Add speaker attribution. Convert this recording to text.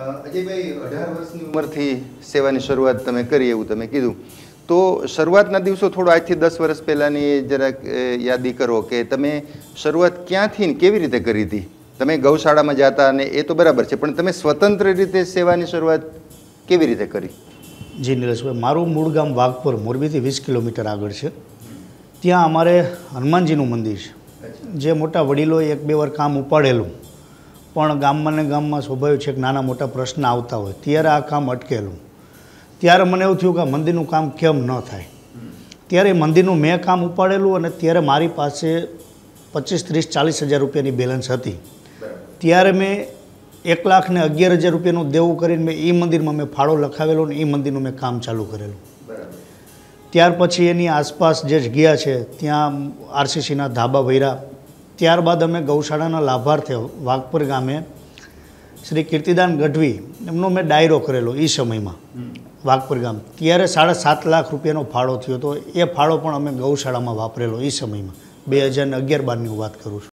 Speaker 1: અજયભાઈ અઢાર વર્ષની ઉંમરથી સેવાની શરૂઆત તમે કરી એવું તમે કીધું તો શરૂઆતના દિવસો થોડો આજથી દસ વર્ષ પહેલાંની જરાક યાદી કરો કે તમે શરૂઆત ક્યાંથી ને કેવી રીતે કરી હતી તમે ગૌશાળામાં જતા અને એ તો બરાબર છે પણ તમે સ્વતંત્ર રીતે સેવાની શરૂઆત કેવી રીતે કરી
Speaker 2: જી નીરજભાઈ મારું મૂળ ગામ વાઘપુર મોરબીથી વીસ કિલોમીટર આગળ છે ત્યાં અમારે હનુમાનજીનું મંદિર છે જે મોટા વડીલોએ એક બે વાર કામ ઉપાડેલું પણ ગામમાં ને ગામમાં સ્વાભાવિક છે કે નાના મોટા પ્રશ્ન આવતા હોય ત્યારે આ કામ અટકેલું ત્યારે મને એવું થયું કે મંદિરનું કામ કેમ ન થાય ત્યારે મંદિરનું મેં કામ ઉપાડેલું અને ત્યારે મારી પાસે પચીસ ત્રીસ ચાલીસ હજાર રૂપિયાની બેલેન્સ હતી ત્યારે મેં એક લાખ ને અગિયાર હજાર રૂપિયાનું દેવું કરીને મેં એ મંદિરમાં મેં ફાળો લખાવેલો અને એ મંદિરનું મેં કામ ચાલુ કરેલું ત્યાર પછી એની આસપાસ જે જગ્યા છે ત્યાં આરસીસીના ધાબા વૈરા ત્યારબાદ અમે ગૌશાળાના લાભાર્થે વાઘપર ગામે શ્રી કીર્તિદાન ગઢવી એમનો મેં ડાયરો કરેલો એ સમયમાં વાઘપુર ગામ ત્યારે સાડા સાત લાખ રૂપિયાનો ફાળો થયો હતો એ ફાળો પણ અમે ગૌશાળામાં વાપરેલો એ સમયમાં બે હજાર અગિયાર બારની વાત કરું છું